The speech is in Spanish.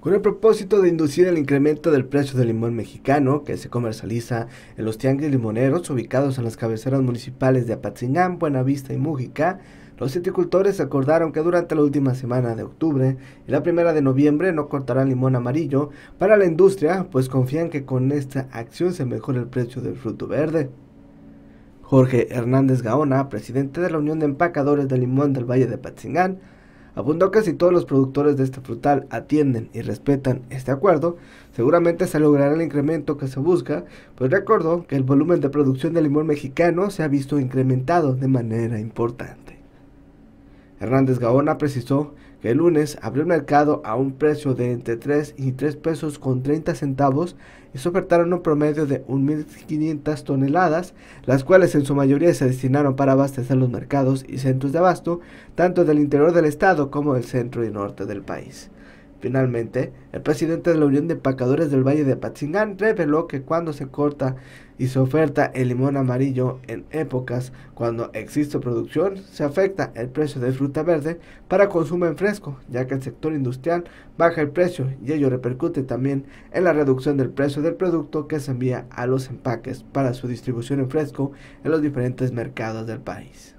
con el propósito de inducir el incremento del precio del limón mexicano que se comercializa en los tianguis limoneros ubicados en las cabeceras municipales de Apatzingán, Buenavista y Mújica, los viticultores acordaron que durante la última semana de octubre y la primera de noviembre no cortarán limón amarillo para la industria, pues confían que con esta acción se mejore el precio del fruto verde. Jorge Hernández Gaona, presidente de la Unión de Empacadores de Limón del Valle de Patzingán, Abundo que si todos los productores de este frutal atienden y respetan este acuerdo, seguramente se logrará el incremento que se busca, pues recuerdo que el volumen de producción de limón mexicano se ha visto incrementado de manera importante. Hernández Gaona precisó que el lunes abrió el mercado a un precio de entre 3 y 3 pesos con 30 centavos y se ofertaron un promedio de 1.500 toneladas, las cuales en su mayoría se destinaron para abastecer los mercados y centros de abasto, tanto del interior del estado como del centro y norte del país. Finalmente, el presidente de la Unión de Empacadores del Valle de Patzingán reveló que cuando se corta y se oferta el limón amarillo en épocas cuando existe producción, se afecta el precio de fruta verde para consumo en fresco, ya que el sector industrial baja el precio y ello repercute también en la reducción del precio del producto que se envía a los empaques para su distribución en fresco en los diferentes mercados del país.